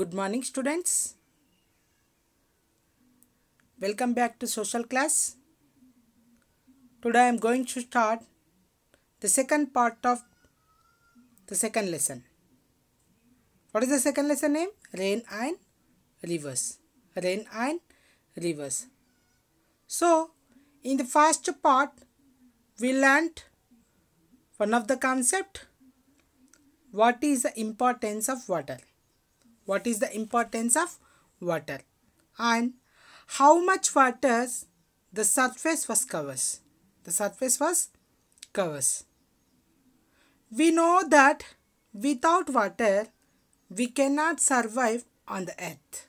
Good morning students. Welcome back to social class. Today I am going to start the second part of the second lesson. What is the second lesson name? Rain and rivers. Rain and rivers. So in the first part we learnt one of the concept what is the importance of water what is the importance of water and how much water the surface was covers. The surface was covers. We know that without water, we cannot survive on the earth.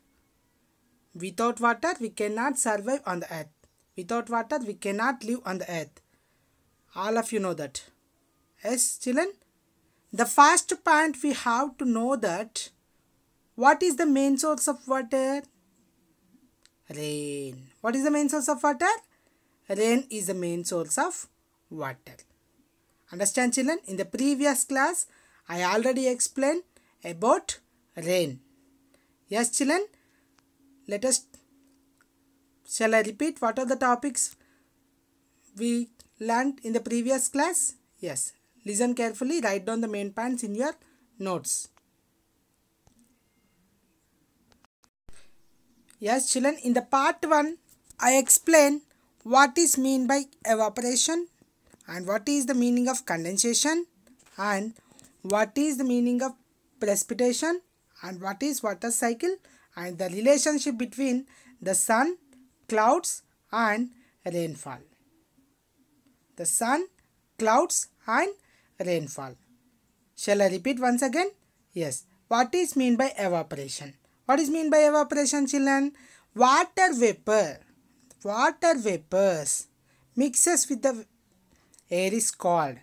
Without water, we cannot survive on the earth. Without water, we cannot live on the earth. All of you know that. Yes, children? The first point we have to know that what is the main source of water? Rain. What is the main source of water? Rain is the main source of water. Understand children? In the previous class, I already explained about rain. Yes children? Let us... Shall I repeat what are the topics we learnt in the previous class? Yes. Listen carefully. Write down the main points in your notes. Yes children, in the part 1, I explain what is mean by evaporation and what is the meaning of condensation and what is the meaning of precipitation and what is water cycle and the relationship between the sun, clouds and rainfall. The sun, clouds and rainfall. Shall I repeat once again? Yes. What is mean by evaporation? What is mean by evaporation children? Water vapor. Water vapors mixes with the air is called.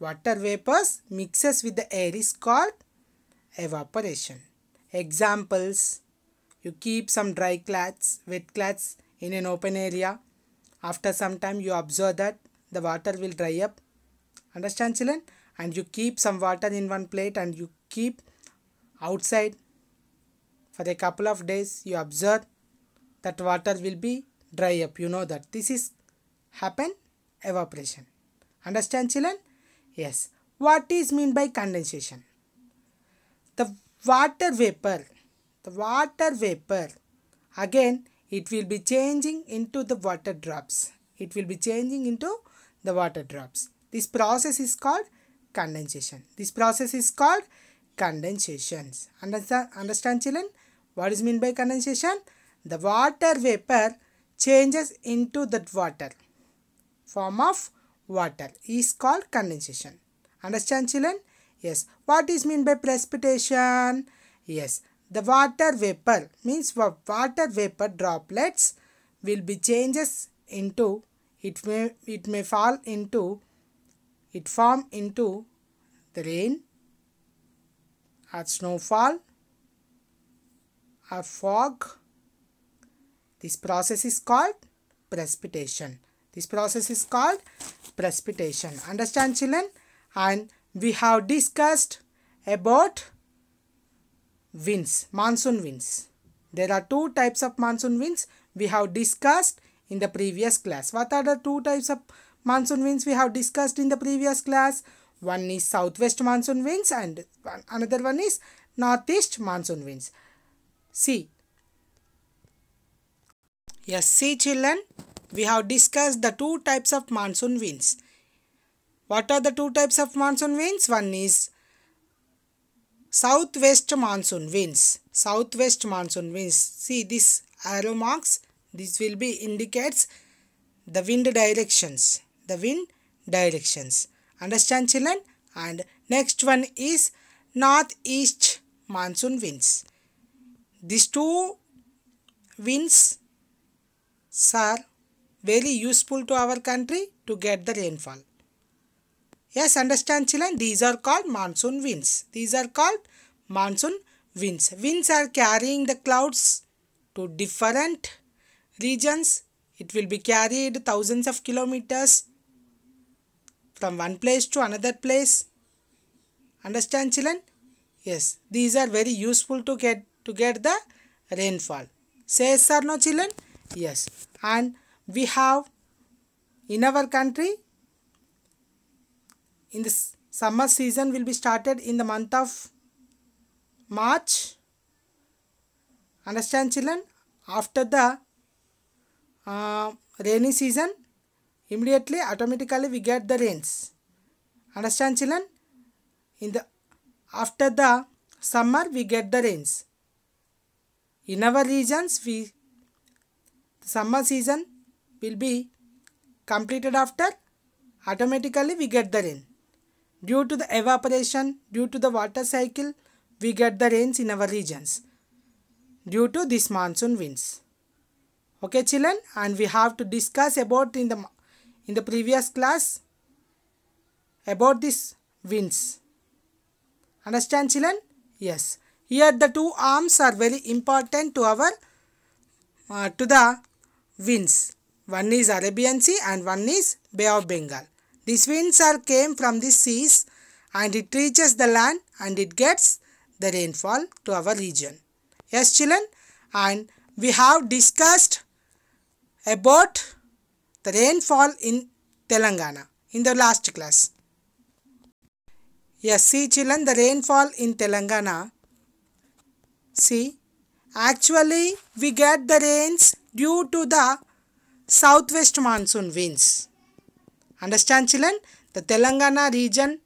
Water vapors mixes with the air is called evaporation. Examples. You keep some dry cloths, wet cloths in an open area. After some time you observe that the water will dry up. Understand children? And you keep some water in one plate and you keep outside for a couple of days you observe that water will be dry up you know that this is happen evaporation understand children yes what is mean by condensation the water vapor the water vapor again it will be changing into the water drops it will be changing into the water drops this process is called condensation this process is called condensations understand understand children what is meant by condensation? The water vapor changes into that water. Form of water is called condensation. Understand children? Yes. What is meant by precipitation? Yes. The water vapor means water vapor droplets will be changes into it may it may fall into it form into the rain or snowfall or fog. This process is called precipitation. This process is called precipitation. Understand children? And we have discussed about winds, monsoon winds. There are two types of monsoon winds we have discussed in the previous class. What are the two types of monsoon winds we have discussed in the previous class? One is southwest monsoon winds and another one is northeast monsoon winds. C. Yes, see children, we have discussed the two types of monsoon winds. What are the two types of monsoon winds? One is southwest monsoon winds. Southwest monsoon winds. See this arrow marks. This will be indicates the wind directions. The wind directions. Understand children? And next one is northeast monsoon winds. These two winds are very useful to our country to get the rainfall. Yes, understand children, these are called monsoon winds. These are called monsoon winds. Winds are carrying the clouds to different regions. It will be carried thousands of kilometers from one place to another place. Understand children? Yes, these are very useful to get to get the rainfall. Say yes or no children? Yes. And we have in our country in the summer season will be started in the month of March. Understand children? After the uh, rainy season immediately automatically we get the rains. Understand children? In the after the summer we get the rains in our regions, we summer season will be completed after automatically we get the rain. Due to the evaporation, due to the water cycle, we get the rains in our regions due to this monsoon winds. Okay children and we have to discuss about in the, in the previous class about this winds. Understand children? Yes. Here the two arms are very important to our uh, to the winds. One is Arabian Sea and one is Bay of Bengal. These winds are came from the seas and it reaches the land and it gets the rainfall to our region. Yes children and we have discussed about the rainfall in Telangana in the last class. Yes see children the rainfall in Telangana See, actually we get the rains due to the southwest monsoon winds. Understand children? The Telangana region,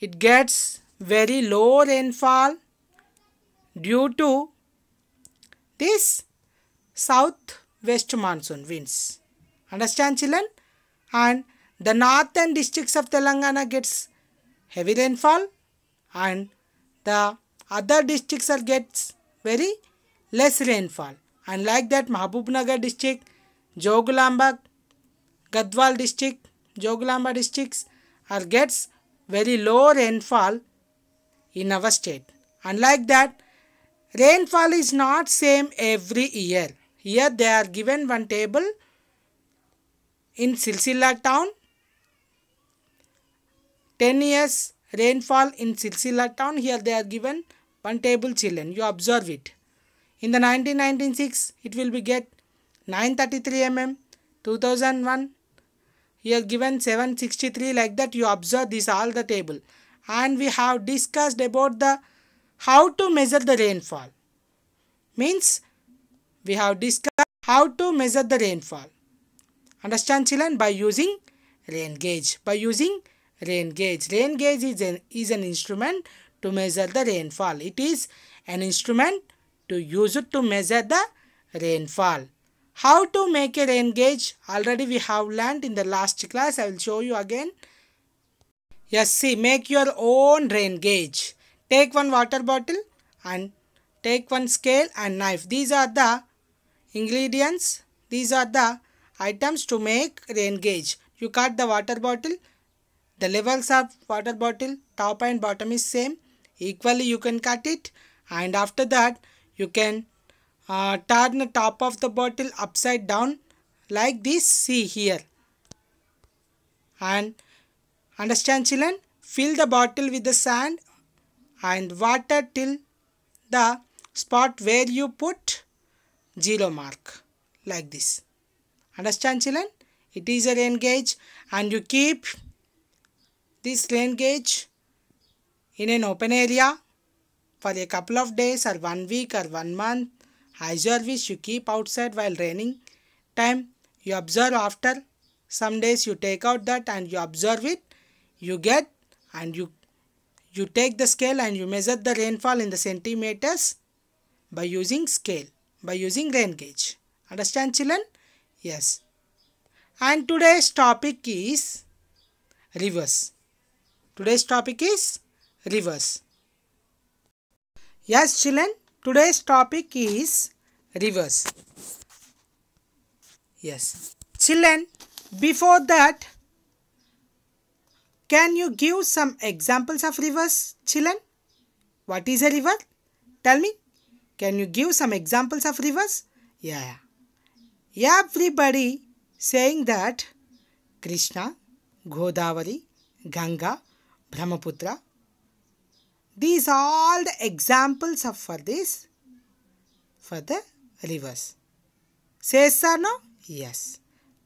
it gets very low rainfall due to this southwest monsoon winds. Understand children? And the northern districts of Telangana gets heavy rainfall and the other districts are gets very less rainfall. Unlike that Mahabubnagar district, Jogulamba, Gadwal district, Jogulamba districts are gets very low rainfall in our state. Unlike that, rainfall is not same every year. Here they are given one table in Silsila town. 10 years rainfall in Silsila town. Here they are given one table, Chillen. You observe it. In the 1996, it will be get 933 mm. 2001, here given 763 like that. You observe this all the table. And we have discussed about the how to measure the rainfall. Means we have discussed how to measure the rainfall. Understand children? By using rain gauge. By using rain gauge. Rain gauge is an, is an instrument to measure the rainfall. It is an instrument to use it to measure the rainfall. How to make a rain gauge? Already we have learned in the last class. I will show you again. Yes, see, make your own rain gauge. Take one water bottle and take one scale and knife. These are the ingredients. These are the items to make rain gauge. You cut the water bottle. The levels of water bottle, top and bottom is same equally you can cut it and after that you can uh, turn the top of the bottle upside down like this see here and understand children fill the bottle with the sand and water till the spot where you put zero mark like this understand children it is a rain gauge and you keep this rain gauge in an open area for a couple of days or one week or one month as your wish you keep outside while raining time you observe after some days you take out that and you observe it you get and you you take the scale and you measure the rainfall in the centimeters by using scale by using rain gauge understand children yes and today's topic is rivers today's topic is rivers. Yes children, today's topic is rivers. Yes. Children, before that, can you give some examples of rivers, children? What is a river? Tell me. Can you give some examples of rivers? Yeah. Everybody saying that Krishna, Godavari, Ganga, Brahmaputra, these all the examples of for this, for the rivers. Says or no? Yes.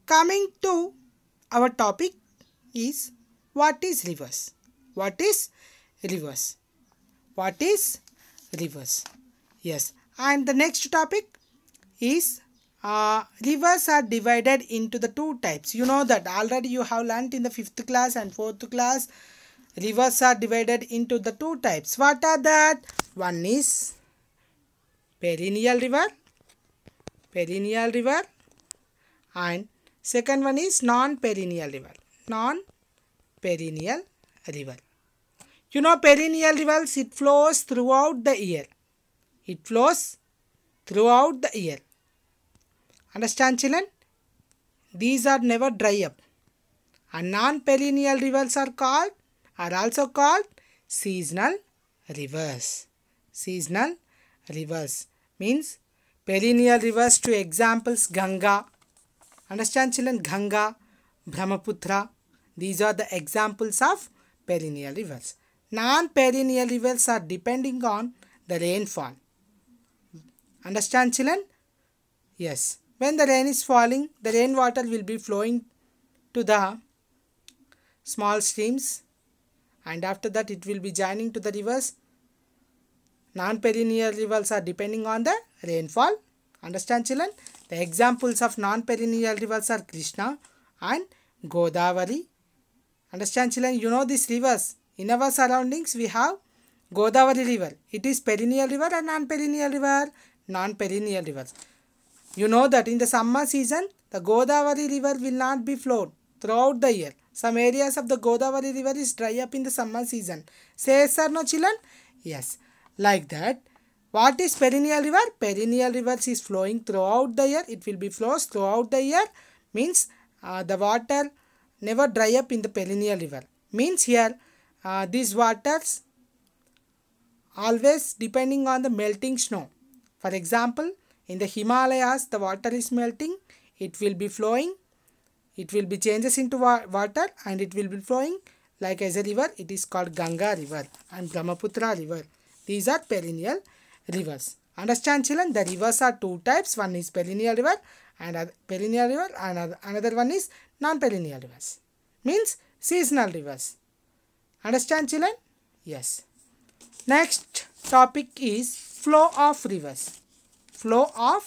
Coming to our topic is what is rivers? What is rivers? What is rivers? Yes. And the next topic is uh, rivers are divided into the two types. You know that already you have learnt in the 5th class and 4th class rivers are divided into the two types. What are that? One is perennial river, perennial river and second one is non-perennial river, non-perennial river. You know perennial rivers, it flows throughout the year. It flows throughout the year. Understand children? These are never dry up. And non-perennial rivers are called are also called seasonal rivers. Seasonal rivers means perennial rivers to examples Ganga. Understand children? Ganga, Brahmaputra. These are the examples of perennial rivers. Non-perennial rivers are depending on the rainfall. Understand children? Yes. When the rain is falling, the rainwater will be flowing to the small streams and after that it will be joining to the rivers. Non-perennial rivers are depending on the rainfall. Understand children? The examples of non-perennial rivers are Krishna and Godavari. Understand children? You know these rivers. In our surroundings we have Godavari river. It is perennial river and non-perennial river. Non-perennial rivers. You know that in the summer season, the Godavari river will not be flowed throughout the year. Some areas of the Godavari river is dry up in the summer season. Say yes or no children? Yes. Like that. What is perennial river? Perennial river is flowing throughout the year. It will be flows throughout the year. Means uh, the water never dry up in the perennial river. Means here uh, these waters always depending on the melting snow. For example, in the Himalayas the water is melting. It will be flowing it will be changes into wa water and it will be flowing like as a river it is called Ganga river and Brahmaputra river these are perennial rivers understand children the rivers are two types one is perennial river and perennial river and another one is non-perennial rivers means seasonal rivers understand children yes next topic is flow of rivers flow of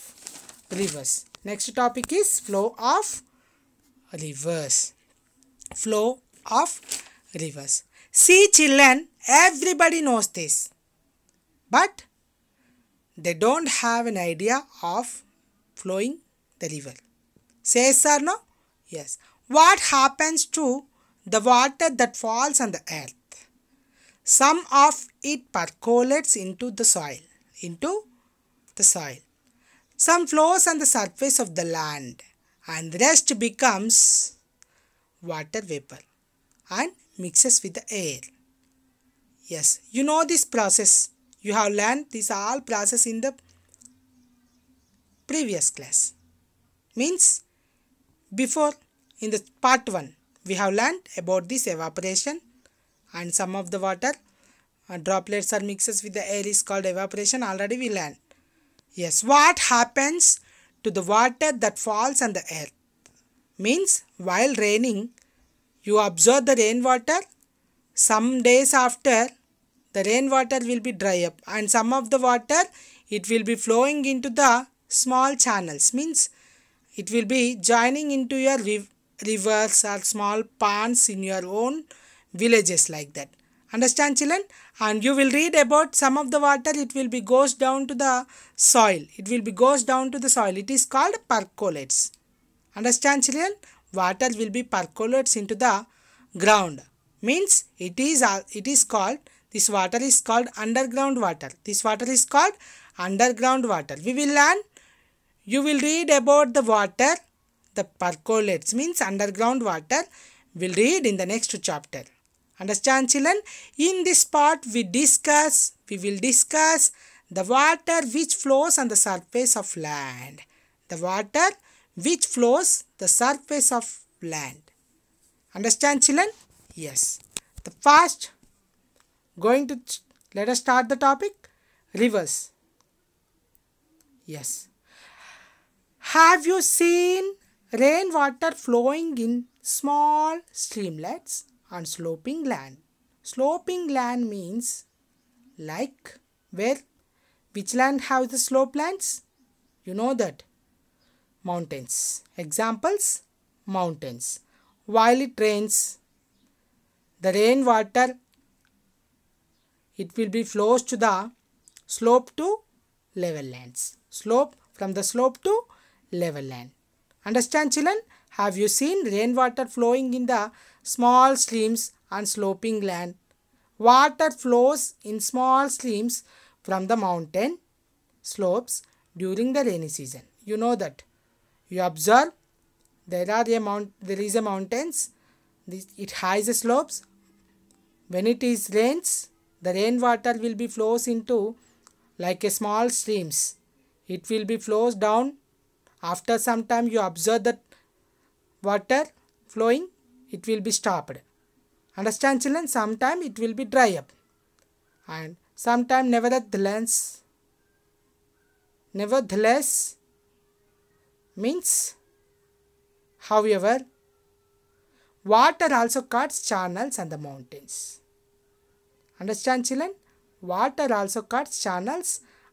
rivers next topic is flow of rivers flow of rivers see children everybody knows this but they don't have an idea of flowing the river say sir or no yes what happens to the water that falls on the earth some of it percolates into the soil into the soil some flows on the surface of the land and rest becomes water vapor and mixes with the air. Yes, you know this process. You have learned this all process in the previous class. Means before in the part 1 we have learned about this evaporation and some of the water uh, droplets are mixes with the air is called evaporation already we learned. Yes, what happens to the water that falls on the earth. Means while raining, you observe the rainwater. Some days after, the rainwater will be dry up and some of the water, it will be flowing into the small channels. Means it will be joining into your rivers or small ponds in your own villages like that. Understand children? And you will read about some of the water, it will be goes down to the soil. It will be goes down to the soil. It is called percolates. Understand children? Water will be percolates into the ground. Means it is, uh, it is called, this water is called underground water. This water is called underground water. We will learn, you will read about the water, the percolates means underground water. will read in the next chapter. Understand children? In this part we discuss, we will discuss the water which flows on the surface of land. The water which flows the surface of land. Understand children? Yes. The first going to let us start the topic rivers. Yes. Have you seen rainwater flowing in small streamlets? on sloping land. Sloping land means like where which land have the slope lands? You know that. Mountains. Examples mountains. While it rains, the rainwater it will be flows to the slope to level lands. Slope from the slope to level land. Understand children? Have you seen rainwater flowing in the small streams and sloping land. Water flows in small streams from the mountain slopes during the rainy season. You know that. You observe there are a mount there is a mountains. This, it has a slopes. When it is rains, the rainwater will be flows into like a small streams. It will be flows down. After some time you observe that water flowing it will be stopped. Understand children? Sometime it will be dry up. And sometime nevertheless, nevertheless means however, water also cuts channels and the mountains. Understand children? Water also cuts channels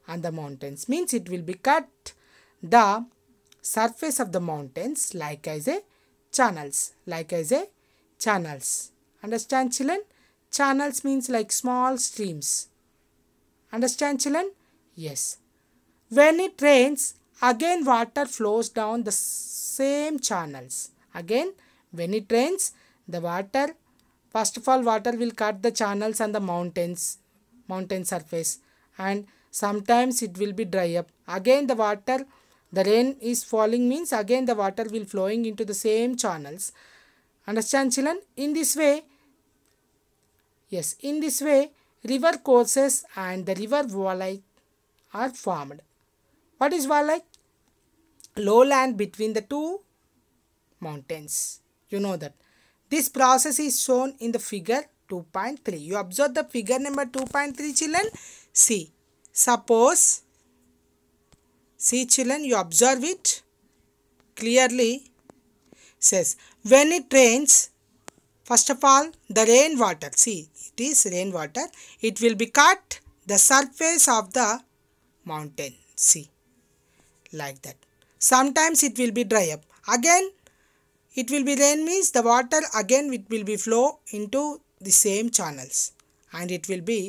and the mountains means it will be cut the surface of the mountains like as a channels like I say channels understand children channels means like small streams understand children yes when it rains again water flows down the same channels again when it rains the water first of all water will cut the channels and the mountains mountain surface and sometimes it will be dry up again the water the rain is falling means again the water will flowing into the same channels. Understand children? In this way, yes, in this way, river courses and the river valley are formed. What is valley? land between the two mountains. You know that. This process is shown in the figure 2.3. You observe the figure number 2.3 children. See, suppose See children, you observe it clearly says when it rains first of all the rainwater see it is rainwater it will be cut the surface of the mountain see like that sometimes it will be dry up again it will be rain means the water again it will be flow into the same channels and it will be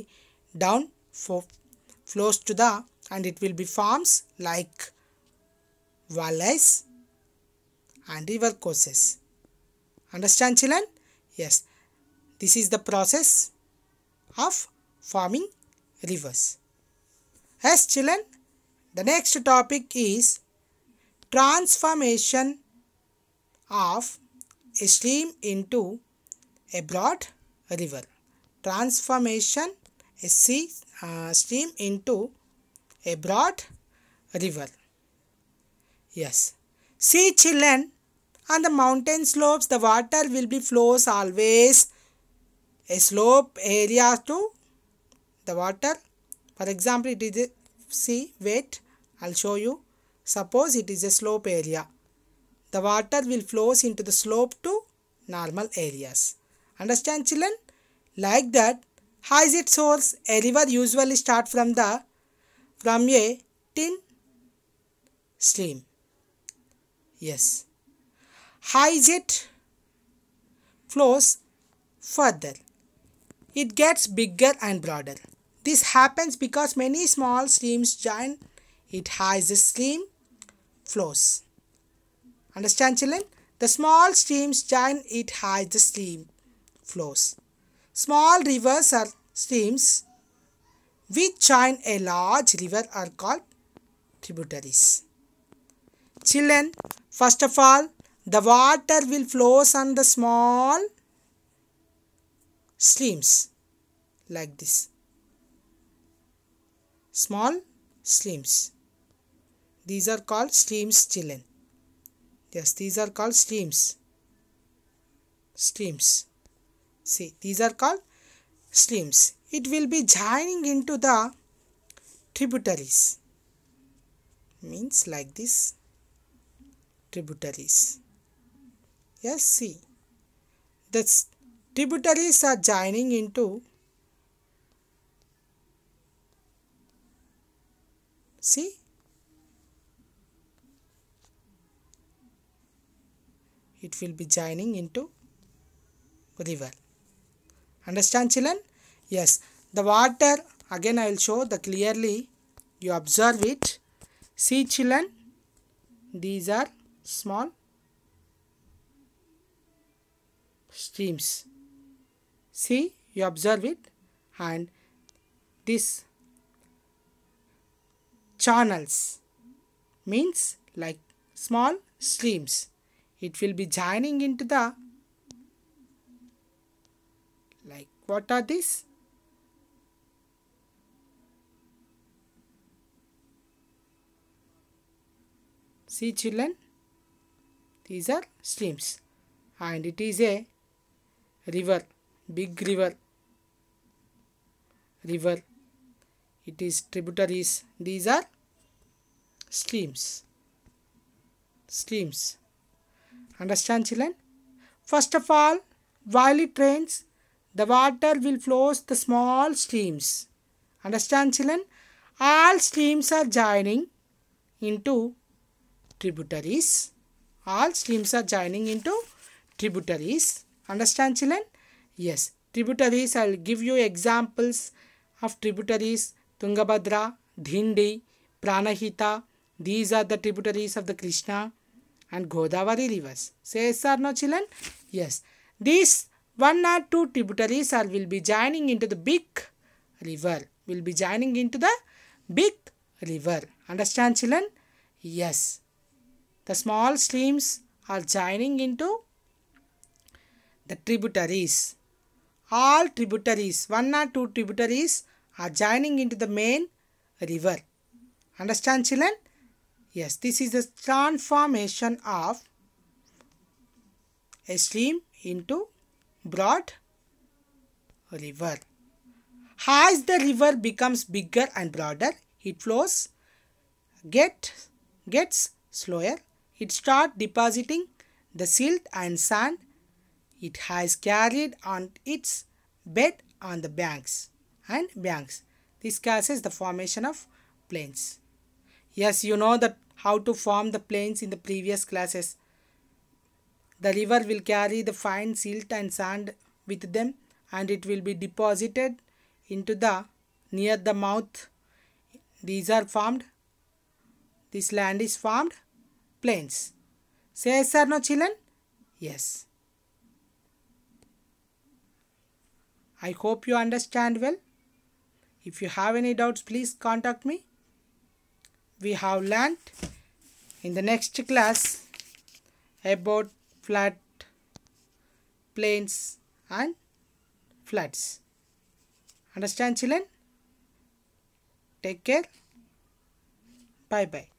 down for flows to the and it will be forms like valleys and river courses. Understand children? Yes. This is the process of forming rivers. Yes children, the next topic is transformation of a stream into a broad river. Transformation a sea, uh, stream into a broad river. Yes. See children, on the mountain slopes the water will be flows always a slope area to the water. For example, it is a, see wait I'll show you. Suppose it is a slope area. The water will flows into the slope to normal areas. Understand children? Like that, how is its source? A river usually start from the from A thin stream. Yes. High jet flows further. It gets bigger and broader. This happens because many small streams join. It high jet stream flows. Understand children? The small streams join. It high jet stream flows. Small rivers or streams which join a large river are called tributaries. Children, first of all, the water will flow on the small streams like this. Small streams. These are called streams, children. Yes, these are called streams. Streams. See, these are called streams it will be joining into the tributaries means like this tributaries yes see the tributaries are joining into see it will be joining into river understand children yes the water again I will show the clearly you observe it see children these are small streams see you observe it and this channels means like small streams it will be joining into the like what are these See children, these are streams and it is a river, big river, river, it is tributaries, these are streams, streams. Understand children? First of all, while it rains, the water will flows the small streams. Understand children? All streams are joining into tributaries. All streams are joining into tributaries. Understand children? Yes. Tributaries, I will give you examples of tributaries. Tungabhadra, Dhindi, Pranahita. These are the tributaries of the Krishna and Godavari rivers. Say yes or no children? Yes. These one or two tributaries are will be joining into the big river. Will be joining into the big river. Understand children? Yes. The small streams are joining into the tributaries. All tributaries, one or two tributaries are joining into the main river. Understand children? Yes, this is the transformation of a stream into broad river. As the river becomes bigger and broader, it flows get, gets slower it starts depositing the silt and sand it has carried on its bed on the banks and banks. This causes the formation of plains. Yes, you know that how to form the plains in the previous classes. The river will carry the fine silt and sand with them and it will be deposited into the near the mouth. These are formed. This land is formed planes. Say yes or no children? Yes. I hope you understand well. If you have any doubts, please contact me. We have learnt in the next class about flat planes and floods. Understand children? Take care. Bye-bye.